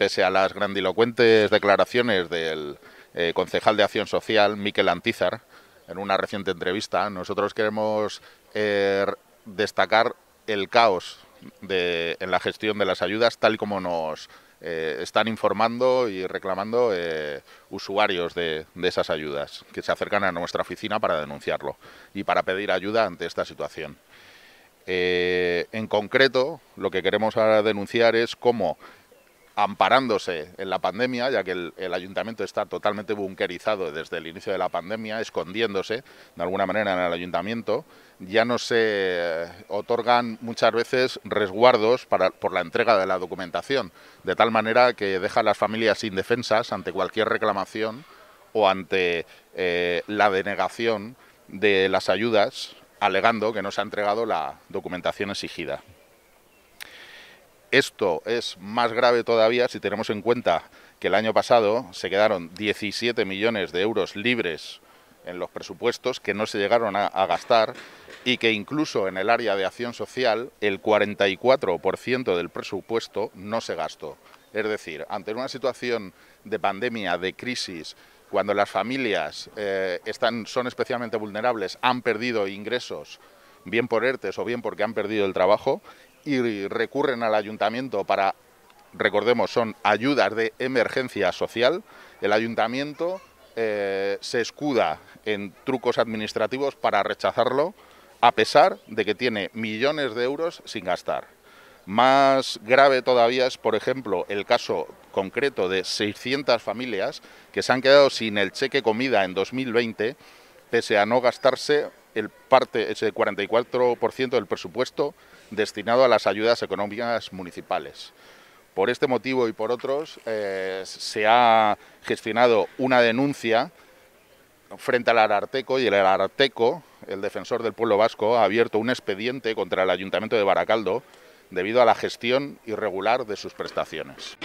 pese a las grandilocuentes declaraciones del eh, concejal de Acción Social, Miquel Antizar, en una reciente entrevista, nosotros queremos eh, destacar el caos en la gestión de las ayudas, tal y como nos eh, están informando y reclamando usuarios de, esas ayudas que se acercan a nuestra oficina para denunciarlo y para pedir ayuda ante esta situación. en concreto, lo que queremos ahora denunciar es cómo amparándose en la pandemia, ya que el, ayuntamiento está totalmente bunkerizado desde el inicio de la pandemia, escondiéndose de alguna manera en el ayuntamiento, ya no se eh, otorgan muchas veces resguardos por la entrega de la documentación, de tal manera que deja a las familias indefensas ante cualquier reclamación o ante eh, la denegación de las ayudas, alegando que no se ha entregado la documentación exigida. Esto es más grave todavía si tenemos en cuenta que el año pasado se quedaron 17 millones de euros libres en los presupuestos que no se llegaron a, gastar y que incluso en el área de acción social el 44% del presupuesto no se gastó. Es decir, ante una situación de pandemia, de crisis, cuando las familias eh, están, son especialmente vulnerables, han perdido ingresos, bien por ERTES o bien porque han perdido el trabajo, y recurren al ayuntamiento para, recordemos, son ayudas de emergencia social, el ayuntamiento eh, se escuda en trucos administrativos para rechazarlo, a pesar de que tiene millones de euros sin gastar. Más grave todavía es, por ejemplo, el caso concreto de 600 familias que se han quedado sin el cheque comida en 2020, pese a no gastarse el parte, ese 44% del presupuesto destinado a las ayudas económicas municipales. Por este motivo y por otros, eh, se ha gestionado una denuncia frente al Ararteco y el Ararteco, el defensor del pueblo vasco, ha abierto un expediente contra el Ayuntamiento de Baracaldo debido a la gestión irregular de sus prestaciones.